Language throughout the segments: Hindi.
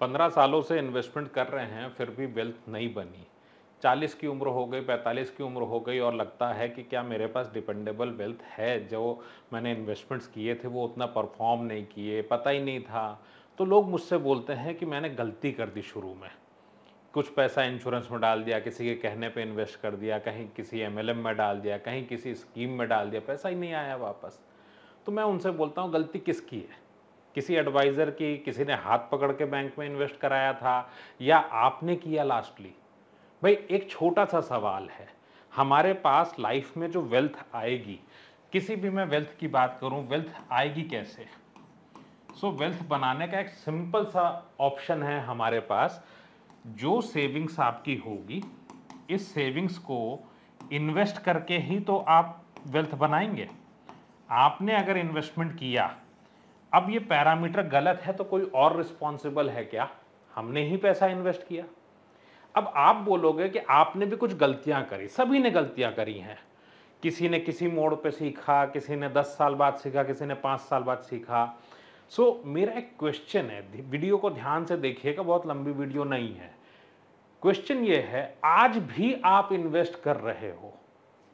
पंद्रह सालों से इन्वेस्टमेंट कर रहे हैं फिर भी वेल्थ नहीं बनी चालीस की उम्र हो गई पैंतालीस की उम्र हो गई और लगता है कि क्या मेरे पास डिपेंडेबल वेल्थ है जो मैंने इन्वेस्टमेंट्स किए थे वो उतना परफॉर्म नहीं किए पता ही नहीं था तो लोग मुझसे बोलते हैं कि मैंने गलती कर दी शुरू में कुछ पैसा इंश्योरेंस में डाल दिया किसी के कहने पे इन्वेस्ट कर दिया कहीं किसी एम में डाल दिया कहीं किसी स्कीम में डाल दिया पैसा ही नहीं आया वापस तो मैं उनसे बोलता हूँ गलती किसकी है किसी एडवाइज़र की किसी ने हाथ पकड़ के बैंक में इन्वेस्ट कराया था या आपने किया लास्टली भाई एक छोटा सा सवाल है हमारे पास लाइफ में जो वेल्थ आएगी किसी भी मैं वेल्थ की बात करूं वेल्थ आएगी कैसे सो so, वेल्थ बनाने का एक सिंपल सा ऑप्शन है हमारे पास जो सेविंग्स आपकी होगी इस सेविंग्स को इन्वेस्ट करके ही तो आप वेल्थ बनाएंगे आपने अगर इन्वेस्टमेंट किया अब ये पैरामीटर गलत है तो कोई और रिस्पॉन्सिबल है क्या हमने ही पैसा इन्वेस्ट किया अब आप बोलोगे कि आपने भी कुछ गलतियां करी सभी ने गलतियां करी हैं किसी ने किसी मोड़ पे सीखा किसी ने दस साल बाद सीखा किसी ने पाँच साल बाद सीखा सो so, मेरा एक क्वेश्चन है वीडियो को ध्यान से देखिएगा बहुत लंबी वीडियो नहीं है क्वेश्चन ये है आज भी आप इन्वेस्ट कर रहे हो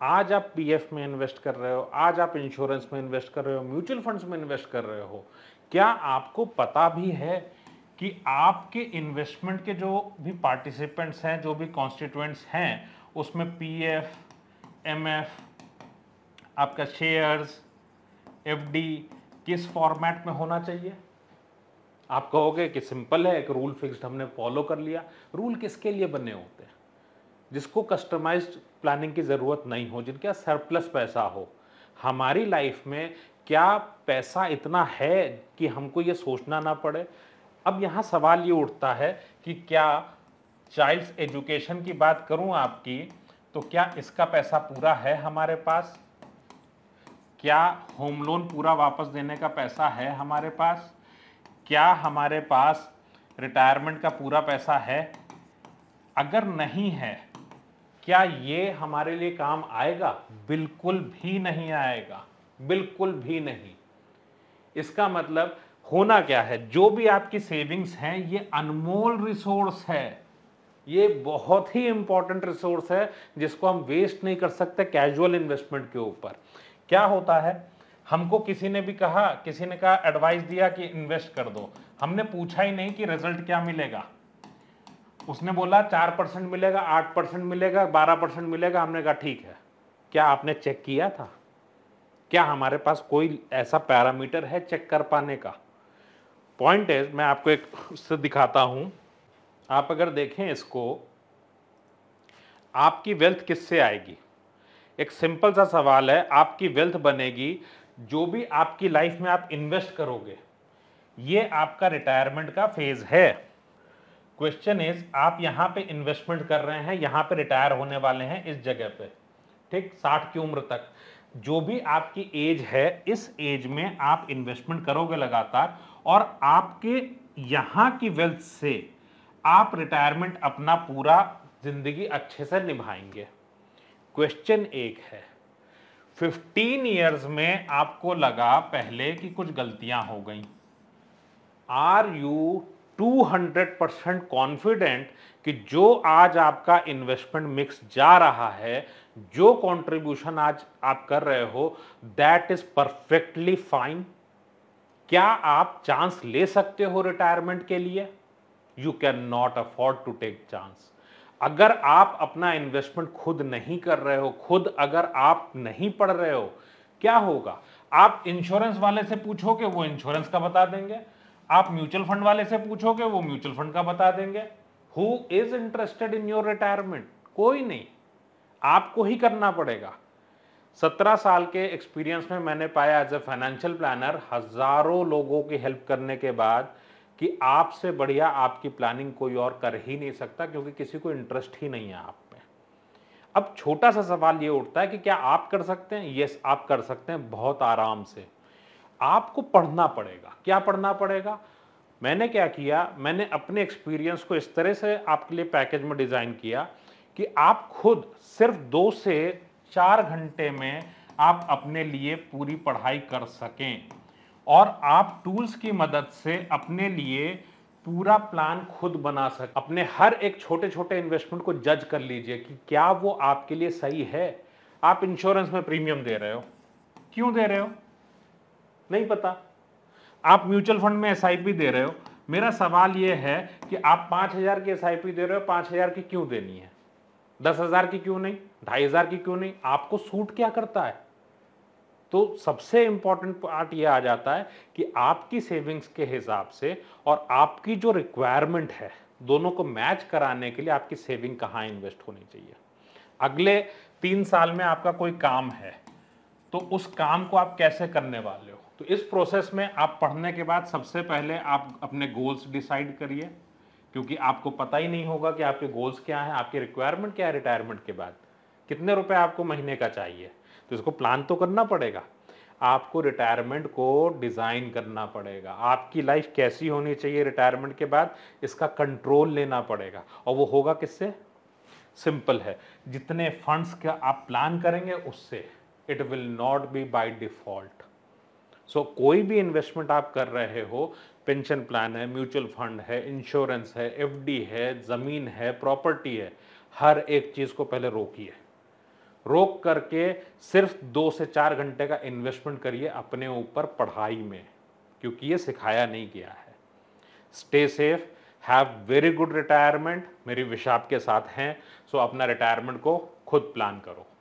आज आप पीएफ में इन्वेस्ट कर रहे हो आज आप इंश्योरेंस में इन्वेस्ट कर रहे हो म्यूचुअल फंड्स में इन्वेस्ट कर रहे हो क्या आपको पता भी है कि आपके इन्वेस्टमेंट के जो भी पार्टिसिपेंट्स हैं जो भी कॉन्स्टिट्यूएंट्स हैं उसमें पीएफ, एमएफ, आपका शेयर्स एफडी किस फॉर्मेट में होना चाहिए आप कहोगे कि सिंपल है एक रूल फिक्स्ड हमने फॉलो कर लिया रूल किसके लिए बने होते हैं जिसको कस्टमाइज्ड प्लानिंग की ज़रूरत नहीं हो जिनके पास सरप्लस पैसा हो हमारी लाइफ में क्या पैसा इतना है कि हमको ये सोचना ना पड़े अब यहाँ सवाल ये उठता है कि क्या चाइल्ड्स एजुकेशन की बात करूँ आपकी तो क्या इसका पैसा पूरा है हमारे पास क्या होम लोन पूरा वापस देने का पैसा है हमारे पास क्या हमारे पास रिटायरमेंट का पूरा पैसा है अगर नहीं है क्या ये हमारे लिए काम आएगा बिल्कुल भी नहीं आएगा बिल्कुल भी नहीं इसका मतलब होना क्या है जो भी आपकी सेविंग्स हैं ये अनमोल रिसोर्स है ये बहुत ही इंपॉर्टेंट रिसोर्स है जिसको हम वेस्ट नहीं कर सकते कैजुअल इन्वेस्टमेंट के ऊपर क्या होता है हमको किसी ने भी कहा किसी ने कहा एडवाइस दिया कि इन्वेस्ट कर दो हमने पूछा ही नहीं कि रिजल्ट क्या मिलेगा उसने बोला चार परसेंट मिलेगा आठ परसेंट मिलेगा बारह परसेंट मिलेगा हमने कहा ठीक है क्या आपने चेक किया था क्या हमारे पास कोई ऐसा पैरामीटर है चेक कर पाने का पॉइंट है मैं आपको एक उससे दिखाता हूँ आप अगर देखें इसको आपकी वेल्थ किससे आएगी एक सिंपल सा सवाल है आपकी वेल्थ बनेगी जो भी आपकी लाइफ में आप इन्वेस्ट करोगे ये आपका रिटायरमेंट का फेज़ है क्वेश्चन इज आप यहाँ पे इन्वेस्टमेंट कर रहे हैं यहाँ पे रिटायर होने वाले हैं इस जगह पे ठीक साठ की उम्र तक जो भी आपकी एज है इस एज में आप इन्वेस्टमेंट करोगे लगातार और आपके यहाँ की वेल्थ से आप रिटायरमेंट अपना पूरा जिंदगी अच्छे से निभाएंगे क्वेश्चन एक है 15 इयर्स में आपको लगा पहले कि कुछ गलतियां हो गई आर यू 200 परसेंट कॉन्फिडेंट कि जो आज आपका इन्वेस्टमेंट मिक्स जा रहा है जो कंट्रीब्यूशन आज आप कर रहे हो दैट इज परफेक्टली फाइन क्या आप चांस ले सकते हो रिटायरमेंट के लिए you can not afford to take chance अगर आप अपना इन्वेस्टमेंट खुद नहीं कर रहे हो खुद अगर आप नहीं पढ़ रहे हो क्या होगा आप इंश्योरेंस वाले से पूछोगे वो इंश्योरेंस का बता देंगे आप म्यूचुअल फंड वाले से पूछोगे वो म्यूचुअल फंड का बता देंगे who is interested in your retirement कोई नहीं आपको ही करना पड़ेगा सत्रह साल के एक्सपीरियंस में मैंने पाया एज ए फाइनेंशियल प्लानर हजारों लोगों की हेल्प करने के बाद कि आपसे बढ़िया आपकी प्लानिंग कोई और कर ही नहीं सकता क्योंकि किसी को इंटरेस्ट ही नहीं है आप में अब छोटा सा सवाल ये उठता है कि क्या आप कर सकते हैं यस आप कर सकते हैं बहुत आराम से आपको पढ़ना पड़ेगा क्या पढ़ना पड़ेगा मैंने क्या किया मैंने अपने एक्सपीरियंस को इस तरह से आपके लिए पैकेज में डिज़ाइन किया कि आप खुद सिर्फ दो से चार घंटे में आप अपने लिए पूरी पढ़ाई कर सकें और आप टूल्स की मदद से अपने लिए पूरा प्लान खुद बना सक अपने हर एक छोटे छोटे इन्वेस्टमेंट को जज कर लीजिए कि क्या वो आपके लिए सही है आप इंश्योरेंस में प्रीमियम दे रहे हो क्यों दे रहे हो नहीं पता आप म्यूचुअल फंड में एस दे रहे हो मेरा सवाल यह है कि आप पांच हज़ार की एस दे रहे हो पांच हज़ार की क्यों देनी है दस हज़ार की क्यों नहीं ढाई हज़ार की क्यों नहीं आपको सूट क्या करता है तो सबसे इंपॉर्टेंट पार्ट यह आ जाता है कि आपकी सेविंग्स के हिसाब से और आपकी जो रिक्वायरमेंट है दोनों को मैच कराने के लिए आपकी सेविंग कहाँ इन्वेस्ट होनी चाहिए अगले तीन साल में आपका कोई काम है तो उस काम को आप कैसे करने वाले हो तो इस प्रोसेस में आप पढ़ने के बाद सबसे पहले आप अपने गोल्स डिसाइड करिए क्योंकि आपको पता ही नहीं होगा कि आपके गोल्स क्या हैं आपकी रिक्वायरमेंट क्या है रिटायरमेंट के बाद कितने रुपए आपको महीने का चाहिए तो इसको प्लान तो करना पड़ेगा आपको रिटायरमेंट को डिज़ाइन करना पड़ेगा आपकी लाइफ कैसी होनी चाहिए रिटायरमेंट के बाद इसका कंट्रोल लेना पड़ेगा और वो होगा किससे सिंपल है जितने फंड्स का आप प्लान करेंगे उससे it will not be by default so so, कोई भी इन्वेस्टमेंट आप कर रहे हो पेंशन प्लान है म्यूचुअल फंड है इंश्योरेंस है एफडी है ज़मीन है प्रॉपर्टी है हर एक चीज़ को पहले रोकिए रोक करके सिर्फ दो से चार घंटे का इन्वेस्टमेंट करिए अपने ऊपर पढ़ाई में क्योंकि ये सिखाया नहीं गया है stay safe have very good retirement मेरी विशाप के साथ हैं सो अपना रिटायरमेंट को खुद प्लान करो